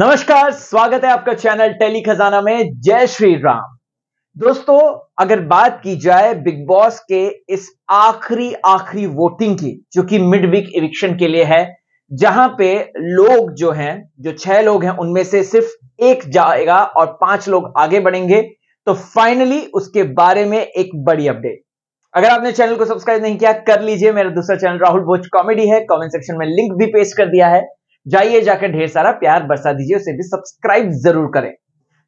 नमस्कार स्वागत है आपका चैनल टेली खजाना में जय श्री राम दोस्तों अगर बात की जाए बिग बॉस के इस आखिरी आखिरी वोटिंग की जो कि मिड वीक इलेक्शन के लिए है जहां पे लोग जो हैं जो छह लोग हैं उनमें से सिर्फ एक जाएगा और पांच लोग आगे बढ़ेंगे तो फाइनली उसके बारे में एक बड़ी अपडेट अगर आपने चैनल को सब्सक्राइब नहीं किया कर लीजिए मेरा दूसरा चैनल राहुल भोज कॉमेडी है कमेंट सेक्शन में लिंक भी पेश कर दिया है जाइए जाकर ढेर सारा प्यार बरसा दीजिए उसे भी सब्सक्राइब जरूर करें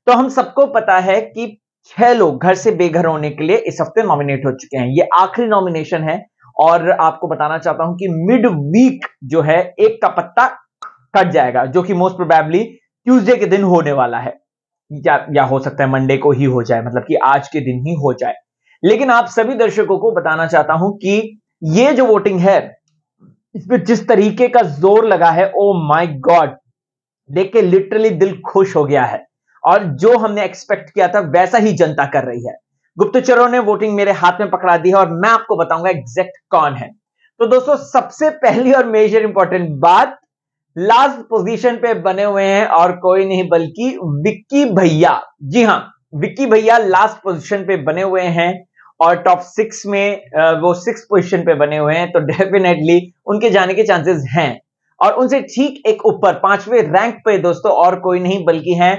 तो हम सबको पता है कि छह लोग घर से बेघर होने के लिए इस हफ्ते नॉमिनेट हो चुके हैं ये आखिरी नॉमिनेशन है और आपको बताना चाहता हूं कि मिड वीक जो है एक का पत्ता कट जाएगा जो कि मोस्ट प्रोबेबली ट्यूजडे के दिन होने वाला है या, या हो सकता है मंडे को ही हो जाए मतलब कि आज के दिन ही हो जाए लेकिन आप सभी दर्शकों को बताना चाहता हूं कि ये जो वोटिंग है इसमें जिस तरीके का जोर लगा है ओ माय गॉड देख के लिटरली दिल खुश हो गया है और जो हमने एक्सपेक्ट किया था वैसा ही जनता कर रही है गुप्तचरों ने वोटिंग मेरे हाथ में पकड़ा दी है और मैं आपको बताऊंगा एग्जैक्ट कौन है तो दोस्तों सबसे पहली और मेजर इंपॉर्टेंट बात लास्ट पोजीशन पे बने हुए हैं और कोई नहीं बल्कि विक्की भैया जी हां विक्की भैया लास्ट पोजीशन पे बने हुए हैं और टॉप सिक्स में वो सिक्स पोजीशन पे बने हुए हैं तो डेफिनेटली उनके जाने के चांसेस हैं और उनसे ठीक एक ऊपर पांचवें रैंक पे दोस्तों और कोई नहीं बल्कि हैं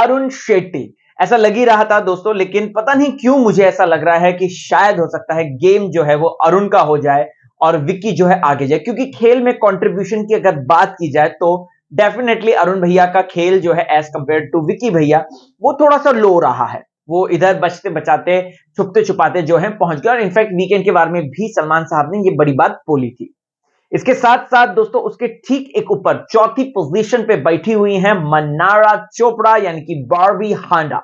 अरुण शेट्टी ऐसा लग ही रहा था दोस्तों लेकिन पता नहीं क्यों मुझे ऐसा लग रहा है कि शायद हो सकता है गेम जो है वो अरुण का हो जाए और विक्की जो है आगे जाए क्योंकि खेल में कॉन्ट्रीब्यूशन की अगर बात की जाए तो डेफिनेटली अरुण भैया का खेल जो है एज कंपेयर टू विक्की भैया वो थोड़ा सा लो रहा है वो इधर बचते बचाते छुपते छुपाते जो है पहुंच गए और इनफैक्ट वीकेंड के बारे में भी सलमान साहब ने ये बड़ी बात बोली थी इसके साथ साथ दोस्तों उसके ठीक एक ऊपर चौथी पोजीशन पे बैठी हुई है मनारा चोपड़ा यानी कि बारबी हांडा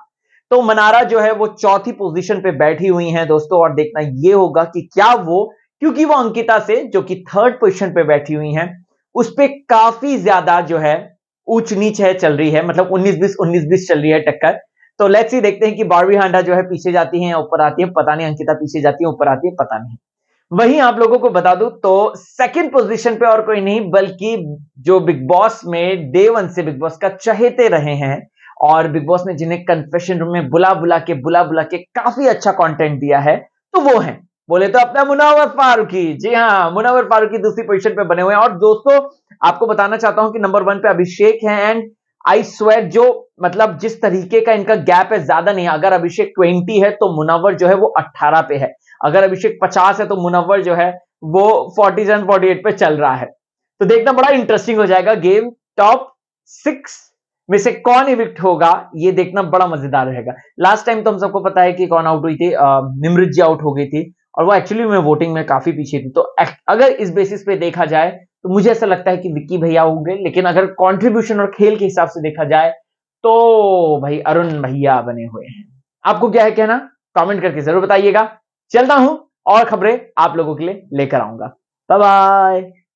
तो मनारा जो है वो चौथी पोजीशन पे बैठी हुई हैं दोस्तों और देखना ये होगा कि क्या वो क्योंकि वो अंकिता से जो कि थर्ड पोजीशन पे बैठी हुई हैं उस पर काफी ज्यादा जो है ऊंच नीच है चल रही है मतलब 19 बीस 19 बीस चल रही है टक्कर तो लेट्स ही देखते हैं कि बारवी हांडा जो है पीछे जाती है ऊपर आती है पता नहीं अंकिता पीछे जाती है ऊपर आती है पता नहीं वही आप लोगों को बता दू तो सेकंड पोजीशन पे और कोई नहीं बल्कि जो बिग बॉस में देवन से बिग बॉस का चहेते रहे हैं और बिग बॉस ने जिन्हें कन्फेशन रूम में बुला बुला के बुला बुला के काफी अच्छा कंटेंट दिया है तो वो है बोले तो अपना मुनावर फारूकी जी हाँ मुनावर फारूकी दूसरी पोजीशन पे बने हुए हैं और दोस्तों आपको बताना चाहता हूं कि नंबर वन पे अभिषेक है एंड आई स्वेर जो मतलब जिस तरीके का इनका गैप है ज्यादा नहीं अगर अभिषेक ट्वेंटी है तो मुनावर जो है वो अट्ठारह पे है अगर अभिषेक पचास है तो मुनावर जो है वो फोर्टी सेवन फोर्टी एट पे चल रहा है तो देखना बड़ा इंटरेस्टिंग हो जाएगा गेम टॉप सिक्स में से कौन इविक्ट होगा ये देखना बड़ा मजेदार रहेगा लास्ट टाइम तो हम सबको पता है कि कौन आउट हुई थी निमृत जी आउट हो गई थी और वो एक्चुअली में वोटिंग में काफी पीछे थी तो अगर इस बेसिस पे देखा जाए तो मुझे ऐसा लगता है कि विक्की भैया होंगे लेकिन अगर कंट्रीब्यूशन और खेल के हिसाब से देखा जाए तो भाई अरुण भैया बने हुए हैं आपको क्या है कहना कमेंट करके जरूर बताइएगा चलता हूं और खबरें आप लोगों के लिए लेकर आऊंगा बाय